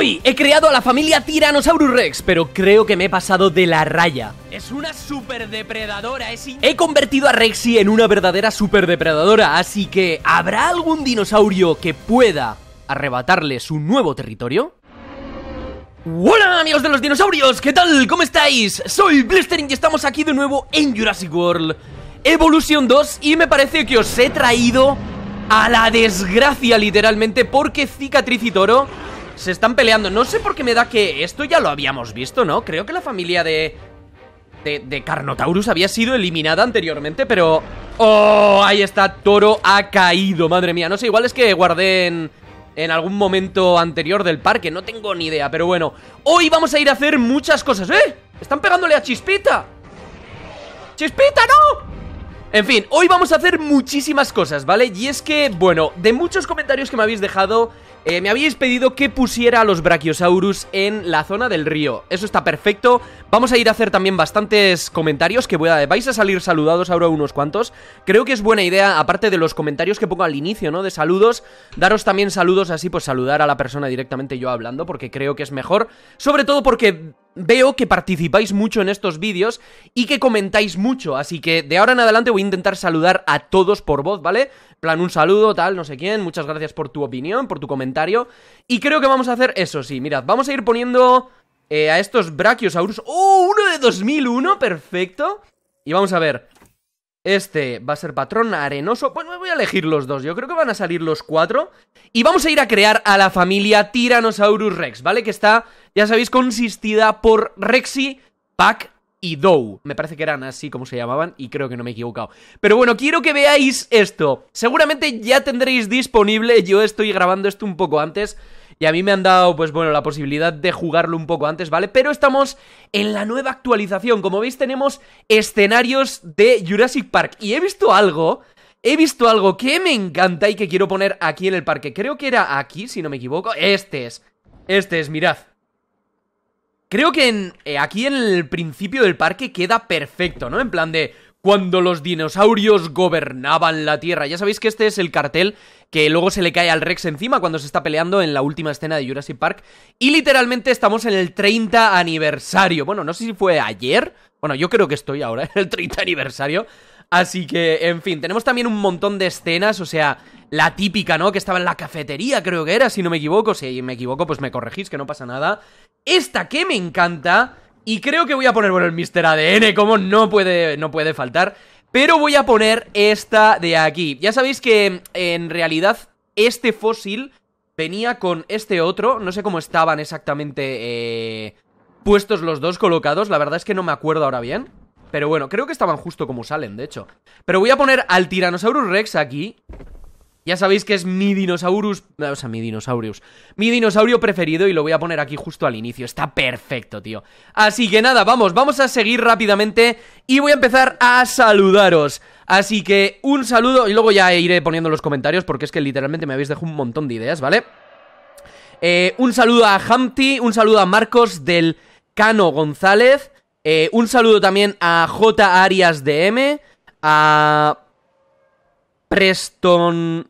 Hoy he creado a la familia Tyrannosaurus Rex, pero creo que me he pasado de la raya. Es una super depredadora He convertido a Rexy en una verdadera super depredadora así que ¿habrá algún dinosaurio que pueda arrebatarle su nuevo territorio? Hola amigos de los dinosaurios, ¿qué tal? ¿Cómo estáis? Soy Blistering y estamos aquí de nuevo en Jurassic World Evolution 2 y me parece que os he traído a la desgracia literalmente porque Cicatriz y Toro se están peleando No sé por qué me da que esto ya lo habíamos visto, ¿no? Creo que la familia de... De, Carnotaurus había sido eliminada anteriormente, pero... ¡Oh! Ahí está, Toro ha caído, madre mía No sé, igual es que guardé en en algún momento anterior del parque, no tengo ni idea, pero bueno, hoy vamos a ir a hacer muchas cosas, ¡eh! Están pegándole a Chispita. ¡Chispita, no! En fin, hoy vamos a hacer muchísimas cosas, ¿vale? Y es que, bueno, de muchos comentarios que me habéis dejado eh, me habíais pedido que pusiera a los Brachiosaurus en la zona del río Eso está perfecto Vamos a ir a hacer también bastantes comentarios Que voy a, vais a salir saludados ahora unos cuantos Creo que es buena idea, aparte de los comentarios que pongo al inicio, ¿no? De saludos Daros también saludos así, pues saludar a la persona directamente yo hablando Porque creo que es mejor Sobre todo porque Veo que participáis mucho en estos vídeos y que comentáis mucho, así que de ahora en adelante voy a intentar saludar a todos por voz, ¿vale? Plan un saludo, tal, no sé quién, muchas gracias por tu opinión, por tu comentario. Y creo que vamos a hacer eso, sí, mirad, vamos a ir poniendo eh, a estos Brachiosaurus. ¡Oh, uno de 2001! Perfecto. Y vamos a ver, este va a ser patrón arenoso. Pues me voy a elegir los dos. Yo creo que van a salir los cuatro. Y vamos a ir a crear a la familia Tyrannosaurus Rex, ¿vale? Que está, ya sabéis, consistida por Rexy, Pac y Dou Me parece que eran así como se llamaban y creo que no me he equivocado. Pero bueno, quiero que veáis esto. Seguramente ya tendréis disponible, yo estoy grabando esto un poco antes, y a mí me han dado, pues bueno, la posibilidad de jugarlo un poco antes, ¿vale? Pero estamos en la nueva actualización, como veis tenemos escenarios de Jurassic Park y he visto algo... He visto algo que me encanta y que quiero poner aquí en el parque. Creo que era aquí, si no me equivoco. Este es. Este es, mirad. Creo que eh, aquí en el principio del parque queda perfecto, ¿no? En plan de, cuando los dinosaurios gobernaban la Tierra. Ya sabéis que este es el cartel que luego se le cae al Rex encima cuando se está peleando en la última escena de Jurassic Park. Y literalmente estamos en el 30 aniversario. Bueno, no sé si fue ayer. Bueno, yo creo que estoy ahora en el 30 aniversario. Así que, en fin, tenemos también un montón de escenas, o sea, la típica, ¿no? Que estaba en la cafetería, creo que era, si no me equivoco. Si me equivoco, pues me corregís, que no pasa nada. Esta que me encanta, y creo que voy a poner, bueno, el Mr. ADN, como no puede, no puede faltar. Pero voy a poner esta de aquí. Ya sabéis que en realidad este fósil venía con este otro. No sé cómo estaban exactamente eh, puestos los dos colocados. La verdad es que no me acuerdo ahora bien. Pero bueno, creo que estaban justo como salen, de hecho. Pero voy a poner al Tyrannosaurus Rex aquí. Ya sabéis que es mi dinosaurus, o sea, mi dinosaurius, mi dinosaurio preferido y lo voy a poner aquí justo al inicio, está perfecto, tío. Así que nada, vamos, vamos a seguir rápidamente y voy a empezar a saludaros. Así que un saludo y luego ya iré poniendo los comentarios porque es que literalmente me habéis dejado un montón de ideas, ¿vale? Eh, un saludo a Hamty, un saludo a Marcos del Cano González, eh, un saludo también a J. Arias M a Preston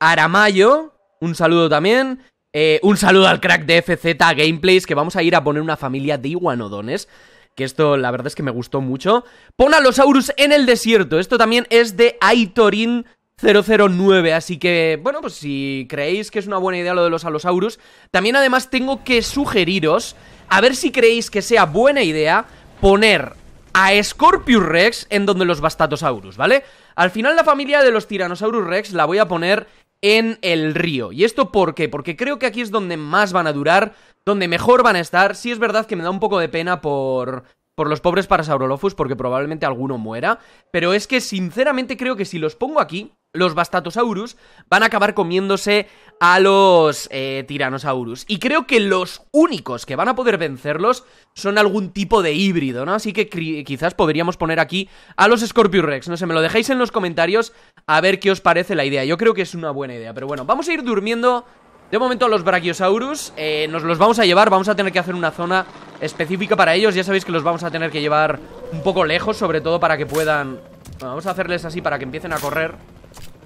Aramayo, un saludo también. Eh, un saludo al crack de FZ Gameplays, que vamos a ir a poner una familia de iguanodones. Que esto, la verdad es que me gustó mucho. Pon a los Aurus en el desierto. Esto también es de Aitorin 009, así que, bueno, pues si creéis que es una buena idea lo de los Alosaurus, también además tengo que sugeriros, a ver si creéis que sea buena idea poner a Scorpius Rex en donde los Bastatosaurus, ¿vale? Al final la familia de los Tyrannosaurus Rex la voy a poner en el río. ¿Y esto por qué? Porque creo que aquí es donde más van a durar, donde mejor van a estar. si es verdad que me da un poco de pena por por los pobres Parasaurolophus porque probablemente alguno muera, pero es que sinceramente creo que si los pongo aquí los Bastatosaurus van a acabar comiéndose a los eh, Tiranosaurus. Y creo que los únicos que van a poder vencerlos son algún tipo de híbrido, ¿no? Así que quizás podríamos poner aquí a los Scorpius No sé, me lo dejáis en los comentarios a ver qué os parece la idea. Yo creo que es una buena idea, pero bueno, vamos a ir durmiendo... De momento a los Brachiosaurus eh, nos los vamos a llevar, vamos a tener que hacer una zona específica para ellos Ya sabéis que los vamos a tener que llevar un poco lejos, sobre todo para que puedan... vamos a hacerles así para que empiecen a correr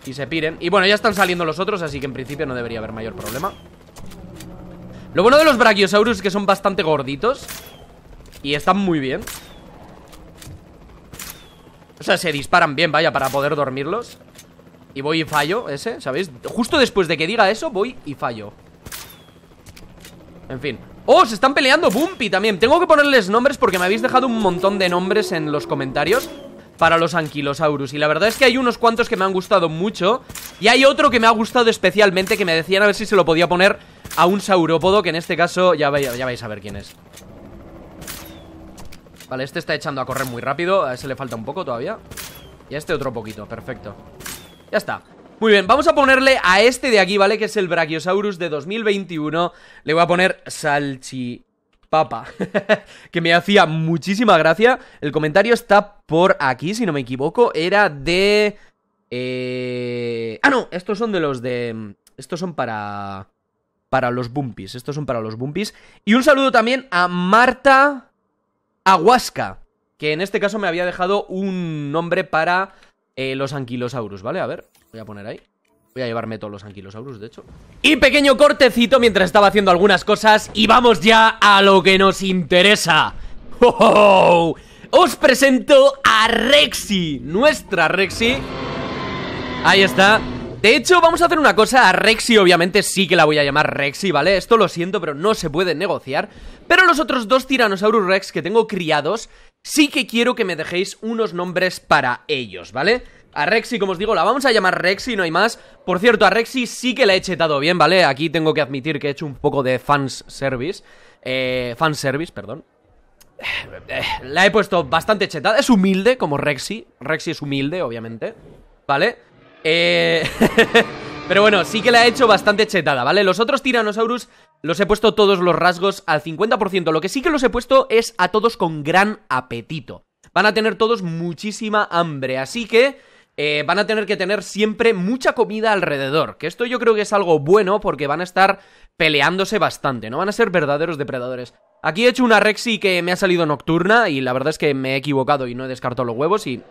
y se piren Y bueno, ya están saliendo los otros, así que en principio no debería haber mayor problema Lo bueno de los Brachiosaurus es que son bastante gorditos Y están muy bien O sea, se disparan bien, vaya, para poder dormirlos Y voy y fallo, ese, ¿sabéis? Justo después de que diga eso, voy y fallo En fin ¡Oh! Se están peleando Bumpy también Tengo que ponerles nombres porque me habéis dejado un montón de nombres en los comentarios para los anquilosaurus Y la verdad es que hay unos cuantos que me han gustado mucho Y hay otro que me ha gustado especialmente Que me decían a ver si se lo podía poner a un saurópodo Que en este caso ya, vais, ya vais a ver quién es Vale, este está echando a correr muy rápido A ese le falta un poco todavía Y a este otro poquito, perfecto Ya está muy bien, vamos a ponerle a este de aquí, ¿vale? Que es el Brachiosaurus de 2021 Le voy a poner Salchi papa. que me hacía muchísima gracia. El comentario está por aquí, si no me equivoco. Era de... Eh, ah, no, estos son de los de... Estos son para... Para los Bumpies. Estos son para los Bumpies. Y un saludo también a Marta Aguasca. Que en este caso me había dejado un nombre para eh, los anquilosaurus, ¿vale? A ver, voy a poner ahí. Voy a llevarme todos los anquilosaurus, de hecho. Y pequeño cortecito mientras estaba haciendo algunas cosas. Y vamos ya a lo que nos interesa. ¡Oh, Os presento a Rexy, nuestra Rexy. Ahí está. De hecho, vamos a hacer una cosa, a Rexy obviamente sí que la voy a llamar Rexy, ¿vale? Esto lo siento, pero no se puede negociar. Pero los otros dos tiranosaurus Rex que tengo criados, sí que quiero que me dejéis unos nombres para ellos, ¿vale? A Rexy, como os digo, la vamos a llamar Rexy, no hay más. Por cierto, a Rexy sí que la he chetado bien, ¿vale? Aquí tengo que admitir que he hecho un poco de fanservice service. Eh, Fanservice, perdón. Eh, eh, la he puesto bastante chetada. Es humilde, como Rexy. Rexy es humilde, obviamente. ¿Vale? Eh... Pero bueno, sí que la he hecho bastante chetada, ¿vale? Los otros Tyrannosaurus los he puesto todos los rasgos al 50%. Lo que sí que los he puesto es a todos con gran apetito. Van a tener todos muchísima hambre, así que eh, van a tener que tener siempre mucha comida alrededor, que esto yo creo que es algo bueno porque van a estar peleándose bastante, no van a ser verdaderos depredadores. Aquí he hecho una Rexy que me ha salido nocturna y la verdad es que me he equivocado y no he descartado los huevos y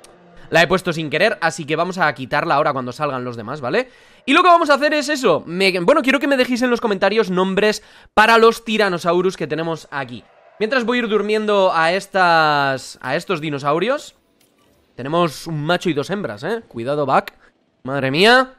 la he puesto sin querer, así que vamos a quitarla ahora cuando salgan los demás, ¿vale? Y lo que vamos a hacer es eso, me... bueno, quiero que me dejéis en los comentarios nombres para los tiranosaurus que tenemos aquí. Mientras voy a ir durmiendo a estas... a estos dinosaurios, tenemos un macho y dos hembras, ¿eh? Cuidado, back. Madre mía.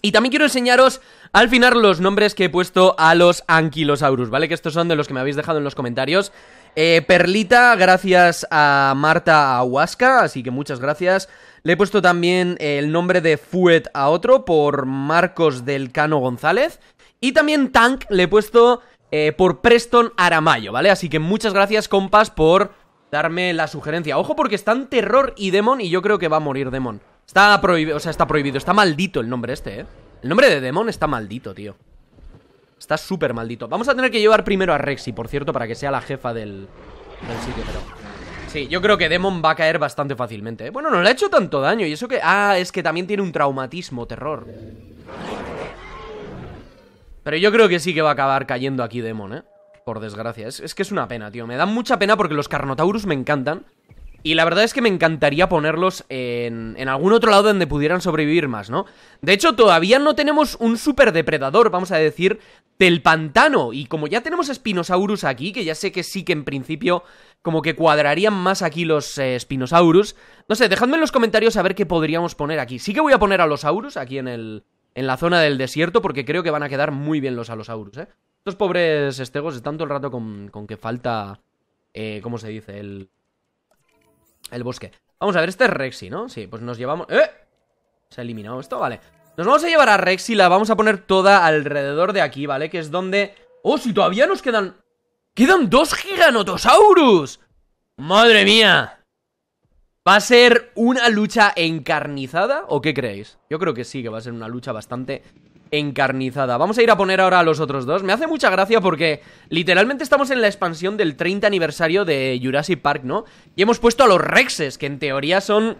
Y también quiero enseñaros al final los nombres que he puesto a los anquilosaurus, ¿vale? Que estos son de los que me habéis dejado en los comentarios. Eh, Perlita, gracias a Marta Aguasca. así que muchas gracias. Le he puesto también el nombre de Fuet a otro por Marcos del Cano González. Y también Tank le he puesto eh, por Preston Aramayo, ¿vale? Así que muchas gracias, compas, por darme la sugerencia. Ojo porque están Terror y Demon y yo creo que va a morir Demon. Está prohibido, o sea, está prohibido. Está maldito el nombre este, ¿eh? El nombre de Demon está maldito, tío. Está súper maldito. Vamos a tener que llevar primero a Rexy, por cierto, para que sea la jefa del, sitio, pero... Sí, yo creo que Demon va a caer bastante fácilmente. ¿eh? Bueno, no le ha hecho tanto daño y eso que... Ah, es que también tiene un traumatismo, terror. Pero yo creo que sí que va a acabar cayendo aquí Demon, ¿eh? por desgracia. Es, que es una pena, tío. Me da mucha pena porque los Carnotaurus me encantan. Y la verdad es que me encantaría ponerlos en, algún otro lado donde pudieran sobrevivir más, ¿no? De hecho, todavía no tenemos un super depredador, vamos a decir, del pantano. Y como ya tenemos Spinosaurus aquí, que ya sé que sí que en principio como que cuadrarían más aquí los eh, Spinosaurus. No sé, dejadme en los comentarios a ver qué podríamos poner aquí. Sí que voy a poner a los Aurus aquí en el, en la zona del desierto porque creo que van a quedar muy bien los Alosaurus, ¿eh? Estos pobres estegos están todo el rato con, que falta... Eh, ¿Cómo se dice? El... El bosque. Vamos a ver, este es Rexy, ¿no? Sí, pues nos llevamos... ¡Eh! Se ha eliminado esto, vale. Nos vamos a llevar a Rexy, la vamos a poner toda alrededor de aquí, ¿vale? Que es donde... ¡Oh, si todavía nos quedan... ¡Quedan dos giganotosaurus! ¡Madre mía! ¿Va a ser una lucha encarnizada o qué creéis? Yo creo que sí, que va a ser una lucha bastante encarnizada. Vamos a ir a poner ahora a los otros dos. Me hace mucha gracia porque literalmente estamos en la expansión del 30 aniversario de Jurassic Park, ¿no? Y hemos puesto a los Rexes, que en teoría son,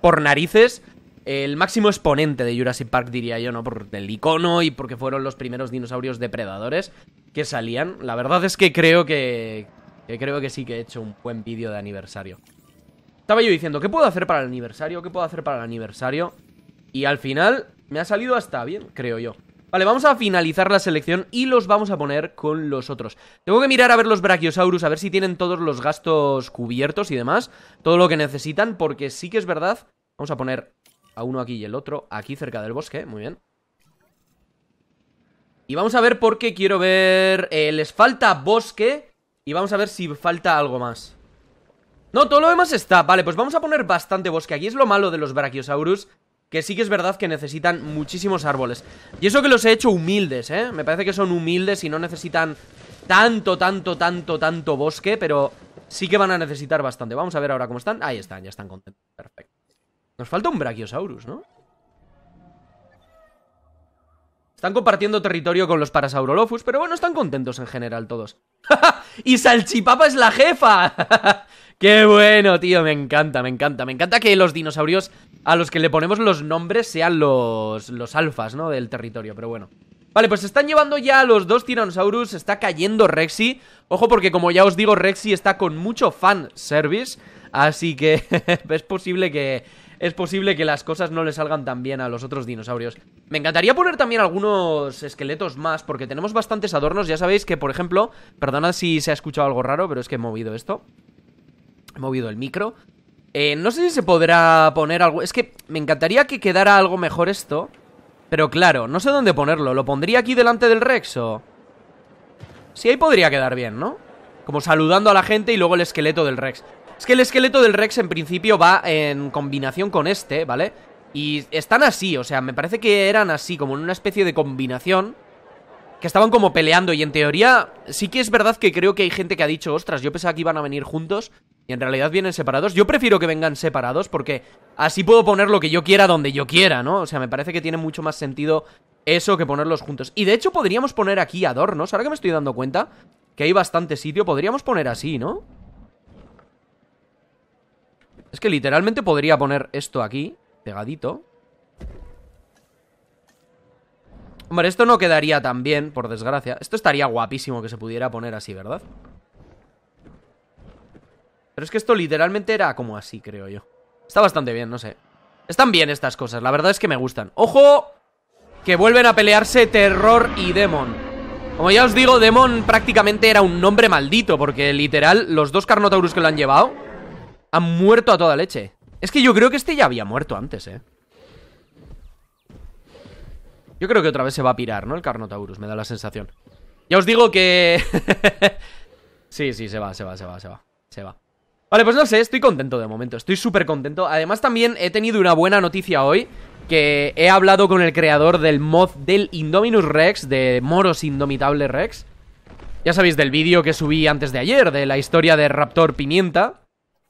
por narices, el máximo exponente de Jurassic Park, diría yo, ¿no? Por el icono y porque fueron los primeros dinosaurios depredadores que salían. La verdad es que creo que, que creo que sí que he hecho un buen vídeo de aniversario. Estaba yo diciendo, ¿qué puedo hacer para el aniversario? ¿Qué puedo hacer para el aniversario? Y al final me ha salido hasta bien, creo yo. Vale, vamos a finalizar la selección y los vamos a poner con los otros. Tengo que mirar a ver los Brachiosaurus, a ver si tienen todos los gastos cubiertos y demás. Todo lo que necesitan, porque sí que es verdad. Vamos a poner a uno aquí y el otro aquí cerca del bosque. Muy bien. Y vamos a ver por qué quiero ver... Eh, les falta bosque y vamos a ver si falta algo más. No, todo lo demás está. Vale, pues vamos a poner bastante bosque. Aquí es lo malo de los Brachiosaurus, que sí que es verdad que necesitan muchísimos árboles Y eso que los he hecho humildes, ¿eh? Me parece que son humildes y no necesitan tanto, tanto, tanto, tanto bosque Pero sí que van a necesitar bastante Vamos a ver ahora cómo están Ahí están, ya están contentos, perfecto Nos falta un Brachiosaurus, ¿no? Están compartiendo territorio con los Parasaurolophus Pero bueno, están contentos en general todos ¡Y Salchipapa es la jefa! Qué bueno, tío, me encanta, me encanta. Me encanta que los dinosaurios a los que le ponemos los nombres sean los, los alfas, ¿no? Del territorio, pero bueno. Vale, pues se están llevando ya los dos Tyrannosaurus, está cayendo Rexy. Ojo porque como ya os digo, Rexy está con mucho fan service, así que es posible que es posible que las cosas no le salgan tan bien a los otros dinosaurios. Me encantaría poner también algunos esqueletos más porque tenemos bastantes adornos, ya sabéis que por ejemplo, perdona si se ha escuchado algo raro, pero es que he movido esto. He movido el micro. Eh, no sé si se podrá poner algo... Es que me encantaría que quedara algo mejor esto. Pero claro, no sé dónde ponerlo. ¿Lo pondría aquí delante del Rex o...? Sí, ahí podría quedar bien, ¿no? Como saludando a la gente y luego el esqueleto del Rex. Es que el esqueleto del Rex en principio va en combinación con este, ¿vale? Y están así, o sea, me parece que eran así, como en una especie de combinación. Que estaban como peleando y en teoría sí que es verdad que creo que hay gente que ha dicho, ostras, yo pensaba que iban a venir juntos. Y en realidad vienen separados. Yo prefiero que vengan separados porque así puedo poner lo que yo quiera donde yo quiera, ¿no? O sea, me parece que tiene mucho más sentido eso que ponerlos juntos. Y de hecho podríamos poner aquí adornos, ahora que me estoy dando cuenta que hay bastante sitio, podríamos poner así, ¿no? Es que literalmente podría poner esto aquí, pegadito. Hombre, esto no quedaría tan bien, por desgracia. Esto estaría guapísimo que se pudiera poner así, ¿verdad? Pero es que esto literalmente era como así, creo yo. Está bastante bien, no sé. Están bien estas cosas, la verdad es que me gustan. ¡Ojo! Que vuelven a pelearse Terror y Demon. Como ya os digo, Demon prácticamente era un nombre maldito, porque literal, los dos Carnotaurus que lo han llevado han muerto a toda leche. Es que yo creo que este ya había muerto antes, ¿eh? Yo creo que otra vez se va a pirar, ¿no? El Carnotaurus, me da la sensación. Ya os digo que... sí, sí, se va, se va, se va, se va. Se va. Vale, pues no sé, estoy contento de momento, estoy súper contento. Además también he tenido una buena noticia hoy, que he hablado con el creador del mod del Indominus Rex, de Moros Indomitable Rex. Ya sabéis del vídeo que subí antes de ayer, de la historia de Raptor Pimienta.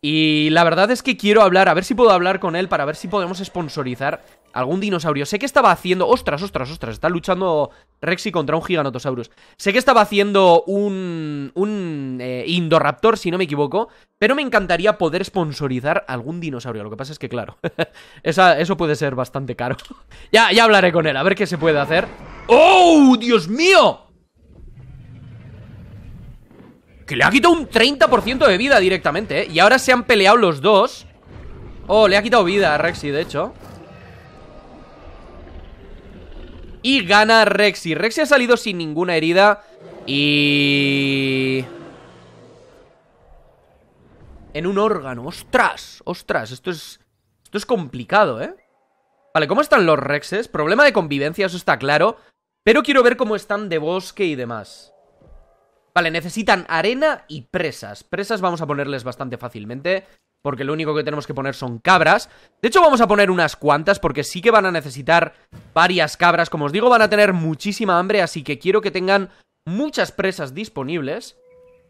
Y la verdad es que quiero hablar, a ver si puedo hablar con él para ver si podemos sponsorizar Algún dinosaurio. Sé que estaba haciendo... Ostras, ostras, ostras. Está luchando Rexy contra un giganotosaurus. Sé que estaba haciendo un... Un eh, Indoraptor, si no me equivoco. Pero me encantaría poder sponsorizar algún dinosaurio. Lo que pasa es que, claro, eso puede ser bastante caro. ya, ya hablaré con él, a ver qué se puede hacer. ¡Oh, Dios mío! Que le ha quitado un 30% de vida directamente, ¿eh? Y ahora se han peleado los dos. Oh, le ha quitado vida a Rexy, de hecho. Y gana Rexy. Rexy ha salido sin ninguna herida. Y... En un órgano. ¡Ostras! ¡Ostras! Esto es... Esto es complicado, ¿eh? Vale, ¿cómo están los Rexes? Problema de convivencia, eso está claro. Pero quiero ver cómo están de bosque y demás. Vale, necesitan arena y presas. Presas vamos a ponerles bastante fácilmente porque lo único que tenemos que poner son cabras. De hecho, vamos a poner unas cuantas, porque sí que van a necesitar varias cabras. Como os digo, van a tener muchísima hambre, así que quiero que tengan muchas presas disponibles.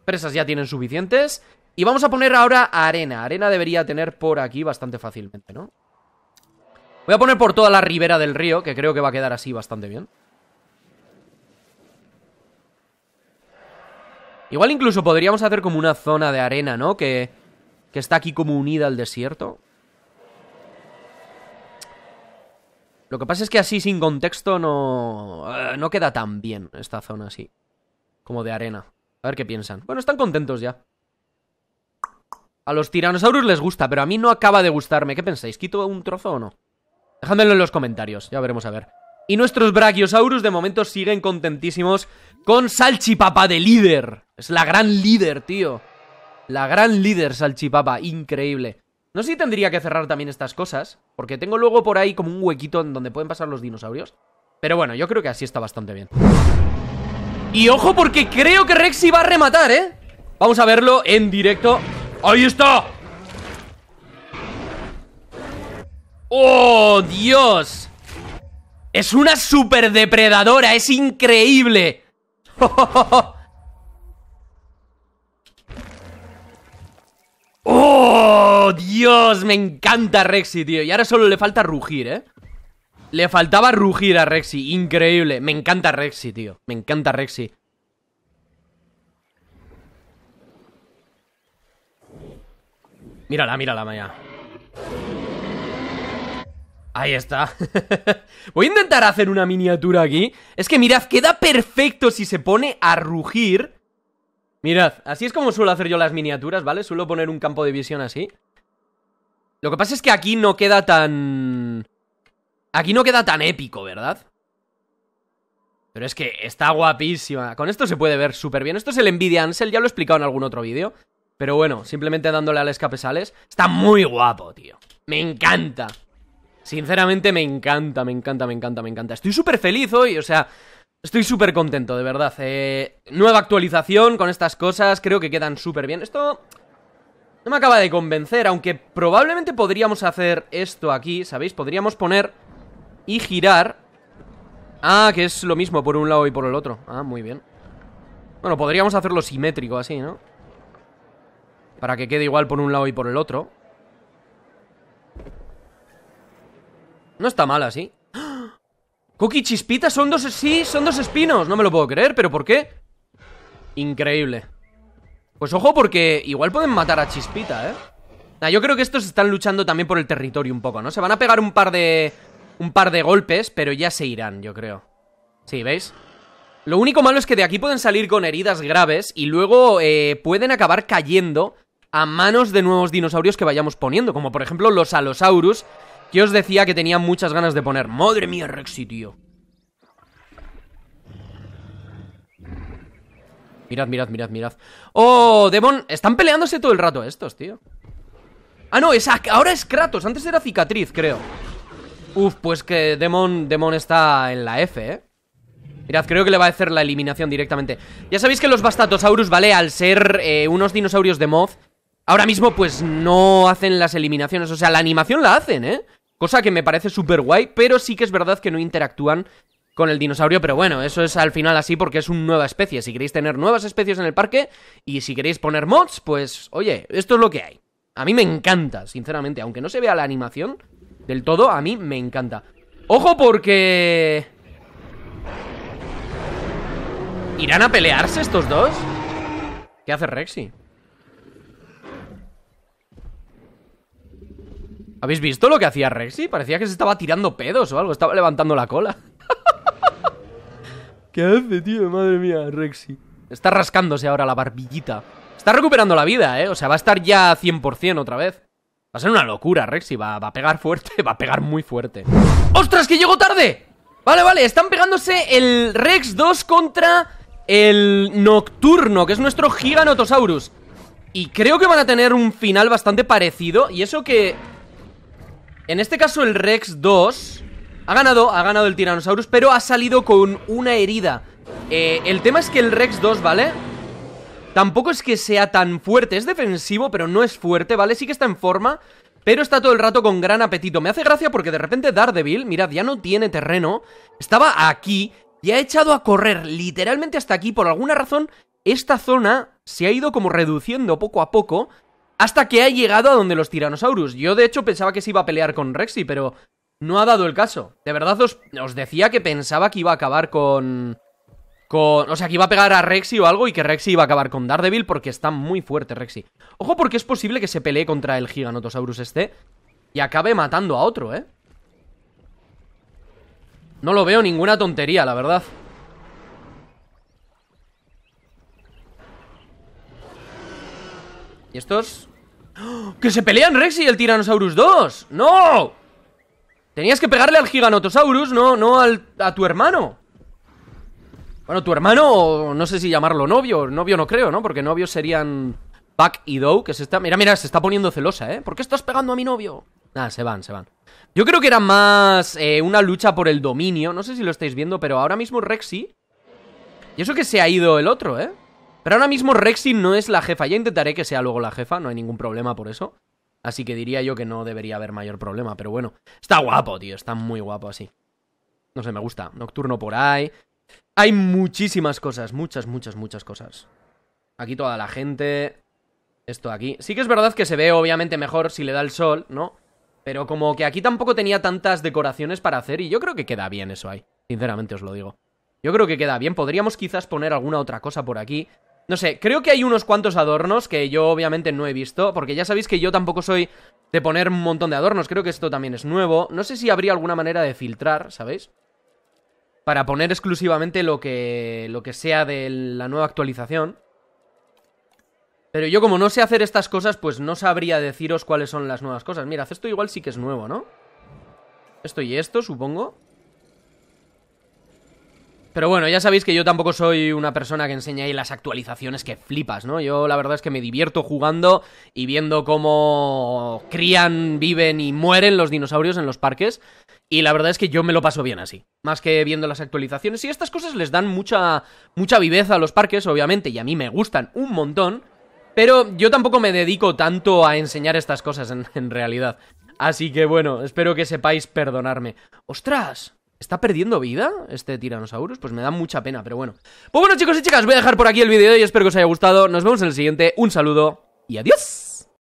Presas ya tienen suficientes. Y vamos a poner ahora arena. Arena debería tener por aquí bastante fácilmente, ¿no? Voy a poner por toda la ribera del río, que creo que va a quedar así bastante bien. Igual incluso podríamos hacer como una zona de arena, ¿no? Que que está aquí como unida al desierto. Lo que pasa es que así sin contexto no, eh, no queda tan bien esta zona así. Como de arena. A ver qué piensan. Bueno, están contentos ya. A los tiranosaurus les gusta, pero a mí no acaba de gustarme. ¿Qué pensáis? ¿Quito un trozo o no? Dejádmelo en los comentarios, ya veremos a ver. Y nuestros Brachiosaurus de momento siguen contentísimos con Salchipapa de líder. Es la gran líder, tío. La gran líder salchipapa, increíble. No sé si tendría que cerrar también estas cosas, porque tengo luego por ahí como un huequito en donde pueden pasar los dinosaurios. Pero bueno, yo creo que así está bastante bien. Y ojo porque creo que Rexy va a rematar, ¿eh? Vamos a verlo en directo. ¡Ahí está! ¡Oh, Dios! Es una super depredadora, es increíble. ¡Oh, Dios! Me encanta Rexy, tío. Y ahora solo le falta rugir, ¿eh? Le faltaba rugir a Rexy. Increíble. Me encanta Rexy, tío. Me encanta Rexy. Mírala, mírala, Maya. Ahí está. Voy a intentar hacer una miniatura aquí. Es que mirad, queda perfecto si se pone a rugir. Mirad, así es como suelo hacer yo las miniaturas, ¿vale? Suelo poner un campo de visión así. Lo que pasa es que aquí no queda tan... Aquí no queda tan épico, ¿verdad? Pero es que está guapísima. Con esto se puede ver súper bien. Esto es el Nvidia Ansel, ya lo he explicado en algún otro vídeo. Pero bueno, simplemente dándole al las sales. Está muy guapo, tío. Me encanta. Sinceramente me encanta, me encanta, me encanta, me encanta. Estoy súper feliz hoy, o sea... Estoy súper contento, de verdad. Eh. nueva actualización con estas cosas, creo que quedan súper bien. Esto no me acaba de convencer, aunque probablemente podríamos hacer esto aquí, ¿sabéis? Podríamos poner y girar. Ah, que es lo mismo por un lado y por el otro. Ah, muy bien. Bueno, podríamos hacerlo simétrico así, ¿no? Para que quede igual por un lado y por el otro. No está mal así y Chispita son dos... Sí, son dos espinos. No me lo puedo creer, pero ¿por qué? Increíble. Pues ojo porque igual pueden matar a Chispita, ¿eh? yo creo que estos están luchando también por el territorio un poco, ¿no? Se van a pegar un par de... Un par de golpes, pero ya se irán, yo creo. Sí, ¿veis? Lo único malo es que de aquí pueden salir con heridas graves y luego eh, pueden acabar cayendo a manos de nuevos dinosaurios que vayamos poniendo, como por ejemplo los Alosaurus, que os decía que tenía muchas ganas de poner. Madre mía, Rexy, tío. Mirad, mirad, mirad, mirad. ¡Oh, Demon! Están peleándose todo el rato estos, tío. Ah, no, es ahora es Kratos. Antes era cicatriz, creo. Uf, pues que Demon, Demon está en la F, ¿eh? Mirad, creo que le va a hacer la eliminación directamente. Ya sabéis que los Bastatosaurus, ¿vale? Al ser eh, unos dinosaurios de mod, ahora mismo pues no hacen las eliminaciones. O sea, la animación la hacen, ¿eh? Cosa que me parece súper guay, pero sí que es verdad que no interactúan con el dinosaurio, pero bueno, eso es al final así porque es una nueva especie. Si queréis tener nuevas especies en el parque y si queréis poner mods, pues oye, esto es lo que hay. A mí me encanta, sinceramente, aunque no se vea la animación del todo, a mí me encanta. Ojo porque... ¿Irán a pelearse estos dos? ¿Qué hace Rexy? ¿Habéis visto lo que hacía Rexy? Parecía que se estaba tirando pedos o algo, estaba levantando la cola. ¿Qué hace, tío? Madre mía, Rexy. Está rascándose ahora la barbillita. Está recuperando la vida, ¿eh? O sea, va a estar ya 100% otra vez. Va a ser una locura, Rexy. Va, va a pegar fuerte, va a pegar muy fuerte. ¡Ostras, que llegó tarde! Vale, vale, están pegándose el Rex 2 contra el Nocturno, que es nuestro Giganotosaurus. Y creo que van a tener un final bastante parecido. Y eso que en este caso el Rex 2 ha ganado, ha ganado el Tyrannosaurus, pero ha salido con una herida. Eh, el tema es que el Rex 2, ¿vale? Tampoco es que sea tan fuerte, es defensivo, pero no es fuerte, ¿vale? Sí que está en forma, pero está todo el rato con gran apetito. Me hace gracia porque de repente Daredevil, mirad, ya no tiene terreno, estaba aquí y ha echado a correr literalmente hasta aquí. Por alguna razón, esta zona se ha ido como reduciendo poco a poco hasta que ha llegado a donde los tiranosaurus. Yo de hecho pensaba que se iba a pelear con Rexy, pero no ha dado el caso. De verdad os, decía que pensaba que iba a acabar con... Con, o sea, que iba a pegar a Rexy o algo y que Rexy iba a acabar con Daredevil porque está muy fuerte Rexy. Ojo porque es posible que se pelee contra el Giganotosaurus este y acabe matando a otro, ¿eh? No lo veo ninguna tontería, la verdad. ¿Y estos? ¡Que se pelean Rexy y el Tiranosaurus 2! ¡No! Tenías que pegarle al Giganotosaurus, no, no a tu hermano. Bueno, tu hermano, no sé si llamarlo novio. Novio no creo, ¿no? Porque novios serían Buck y Doe, que se está... Mira, mira, se está poniendo celosa, ¿eh? ¿Por qué estás pegando a mi novio? Nada, se van, se van. Yo creo que era más eh, una lucha por el dominio. No sé si lo estáis viendo, pero ahora mismo Rexy... Y eso que se ha ido el otro, ¿eh? Pero ahora mismo Rexy no es la jefa. Ya intentaré que sea luego la jefa, no hay ningún problema por eso. Así que diría yo que no debería haber mayor problema, pero bueno. Está guapo, tío, está muy guapo así. No sé, me gusta. Nocturno por ahí. Hay muchísimas cosas, muchas, muchas, muchas cosas. Aquí toda la gente. Esto aquí. Sí que es verdad que se ve obviamente mejor si le da el sol, ¿no? Pero como que aquí tampoco tenía tantas decoraciones para hacer y yo creo que queda bien eso ahí. Sinceramente os lo digo. Yo creo que queda bien. Podríamos quizás poner alguna otra cosa por aquí. No sé, creo que hay unos cuantos adornos que yo obviamente no he visto, porque ya sabéis que yo tampoco soy de poner un montón de adornos, creo que esto también es nuevo. No sé si habría alguna manera de filtrar, ¿sabéis? Para poner exclusivamente lo que, lo que sea de la nueva actualización. Pero yo como no sé hacer estas cosas, pues no sabría deciros cuáles son las nuevas cosas. Mira, esto igual sí que es nuevo, ¿no? Esto y esto, supongo. Pero bueno, ya sabéis que yo tampoco soy una persona que enseña ahí las actualizaciones que flipas, ¿no? Yo la verdad es que me divierto jugando y viendo cómo crían, viven y mueren los dinosaurios en los parques. Y la verdad es que yo me lo paso bien así. Más que viendo las actualizaciones. Y estas cosas les dan mucha, mucha viveza a los parques, obviamente, y a mí me gustan un montón. Pero yo tampoco me dedico tanto a enseñar estas cosas en, en realidad. Así que bueno, espero que sepáis perdonarme. ¡Ostras! ¿Está perdiendo vida este Tyrannosaurus? Pues me da mucha pena, pero bueno. Pues bueno, chicos y chicas, voy a dejar por aquí el vídeo y espero que os haya gustado. Nos vemos en el siguiente. Un saludo y adiós.